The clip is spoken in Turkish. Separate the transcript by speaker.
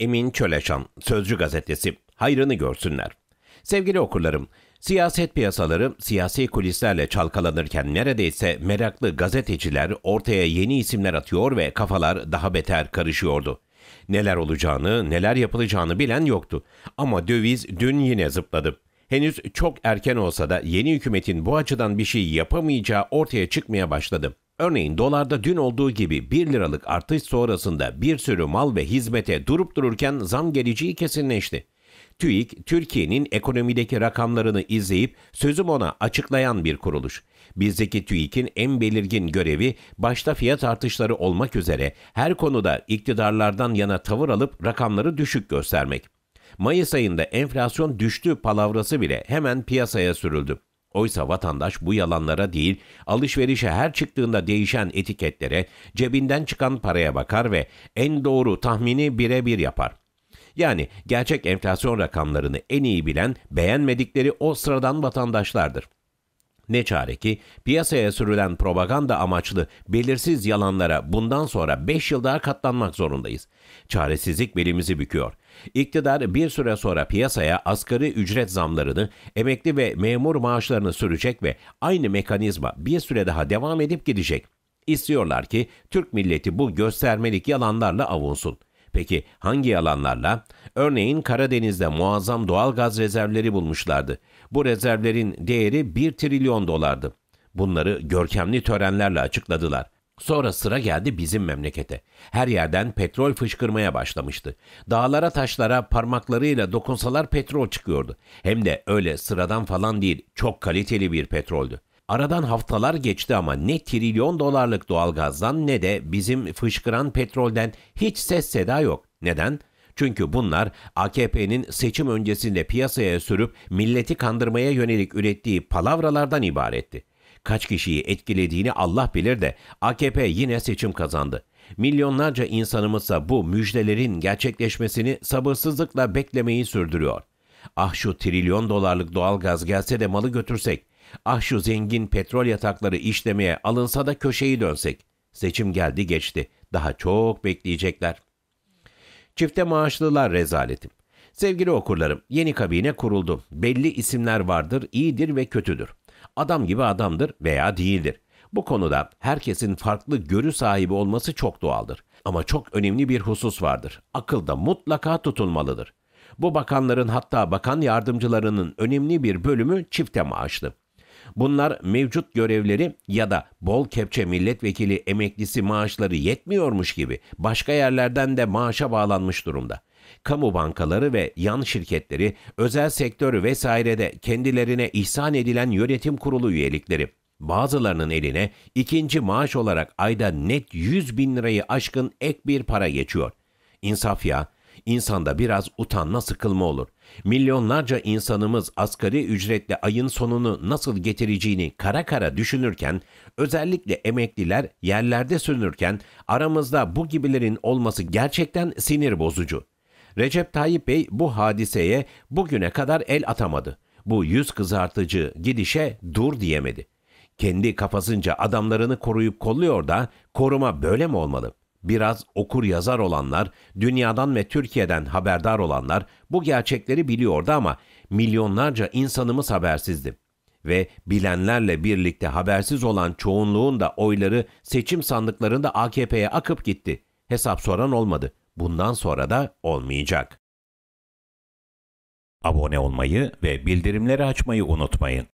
Speaker 1: Emin Çöleşan, Sözcü Gazetesi. Hayrını görsünler. Sevgili okurlarım, siyaset piyasaları siyasi kulislerle çalkalanırken neredeyse meraklı gazeteciler ortaya yeni isimler atıyor ve kafalar daha beter karışıyordu. Neler olacağını, neler yapılacağını bilen yoktu. Ama döviz dün yine zıpladı. Henüz çok erken olsa da yeni hükümetin bu açıdan bir şey yapamayacağı ortaya çıkmaya başladı. Örneğin dolarda dün olduğu gibi 1 liralık artış sonrasında bir sürü mal ve hizmete durup dururken zam geleceği kesinleşti. TÜİK, Türkiye'nin ekonomideki rakamlarını izleyip sözüm ona açıklayan bir kuruluş. Bizdeki TÜİK'in en belirgin görevi başta fiyat artışları olmak üzere her konuda iktidarlardan yana tavır alıp rakamları düşük göstermek. Mayıs ayında enflasyon düştü palavrası bile hemen piyasaya sürüldü. Oysa vatandaş bu yalanlara değil, alışverişe her çıktığında değişen etiketlere, cebinden çıkan paraya bakar ve en doğru tahmini birebir yapar. Yani gerçek enflasyon rakamlarını en iyi bilen, beğenmedikleri o sıradan vatandaşlardır. Ne çare ki piyasaya sürülen propaganda amaçlı belirsiz yalanlara bundan sonra 5 yıl daha katlanmak zorundayız. Çaresizlik belimizi büküyor. İktidar bir süre sonra piyasaya asgari ücret zamlarını, emekli ve memur maaşlarını sürecek ve aynı mekanizma bir süre daha devam edip gidecek. İstiyorlar ki Türk milleti bu göstermelik yalanlarla avunsun. Peki hangi yalanlarla? Örneğin Karadeniz'de muazzam doğal gaz rezervleri bulmuşlardı. Bu rezervlerin değeri 1 trilyon dolardı. Bunları görkemli törenlerle açıkladılar. Sonra sıra geldi bizim memlekete. Her yerden petrol fışkırmaya başlamıştı. Dağlara taşlara parmaklarıyla dokunsalar petrol çıkıyordu. Hem de öyle sıradan falan değil, çok kaliteli bir petroldü. Aradan haftalar geçti ama ne trilyon dolarlık doğalgazdan ne de bizim fışkıran petrolden hiç ses seda yok. Neden? Çünkü bunlar AKP'nin seçim öncesinde piyasaya sürüp milleti kandırmaya yönelik ürettiği palavralardan ibaretti kaç kişiyi etkilediğini Allah bilir de AKP yine seçim kazandı. Milyonlarca insanımızsa bu müjdelerin gerçekleşmesini sabırsızlıkla beklemeyi sürdürüyor. Ah şu trilyon dolarlık doğal gaz gelse de malı götürsek. Ah şu zengin petrol yatakları işlemeye alınsa da köşeyi dönsek. Seçim geldi geçti. Daha çok bekleyecekler. Çifte maaşlılar rezaletim. Sevgili okurlarım, yeni kabine kuruldu. Belli isimler vardır, iyidir ve kötüdür adam gibi adamdır veya değildir. Bu konuda herkesin farklı görü sahibi olması çok doğaldır. Ama çok önemli bir husus vardır. Akılda mutlaka tutulmalıdır. Bu bakanların hatta bakan yardımcılarının önemli bir bölümü çifte maaşlı. Bunlar mevcut görevleri ya da bol kepçe milletvekili emeklisi maaşları yetmiyormuş gibi başka yerlerden de maaşa bağlanmış durumda. Kamu bankaları ve yan şirketleri, özel sektörü vesairede kendilerine ihsan edilen yönetim kurulu üyelikleri, bazılarının eline ikinci maaş olarak ayda net 100 bin lirayı aşkın ek bir para geçiyor. İnsaf ya, insanda biraz utanma sıkılma olur. Milyonlarca insanımız asgari ücretle ayın sonunu nasıl getireceğini kara kara düşünürken, özellikle emekliler yerlerde sürünürken aramızda bu gibilerin olması gerçekten sinir bozucu. Recep Tayyip Bey bu hadiseye bugüne kadar el atamadı. Bu yüz kızartıcı gidişe dur diyemedi. Kendi kafasınca adamlarını koruyup kolluyor da koruma böyle mi olmalı? Biraz okur yazar olanlar, dünyadan ve Türkiye'den haberdar olanlar bu gerçekleri biliyordu ama milyonlarca insanımız habersizdi ve bilenlerle birlikte habersiz olan çoğunluğun da oyları seçim sandıklarında AKP'ye akıp gitti. Hesap soran olmadı bundan sonra da olmayacak. Abone olmayı ve bildirimleri açmayı unutmayın.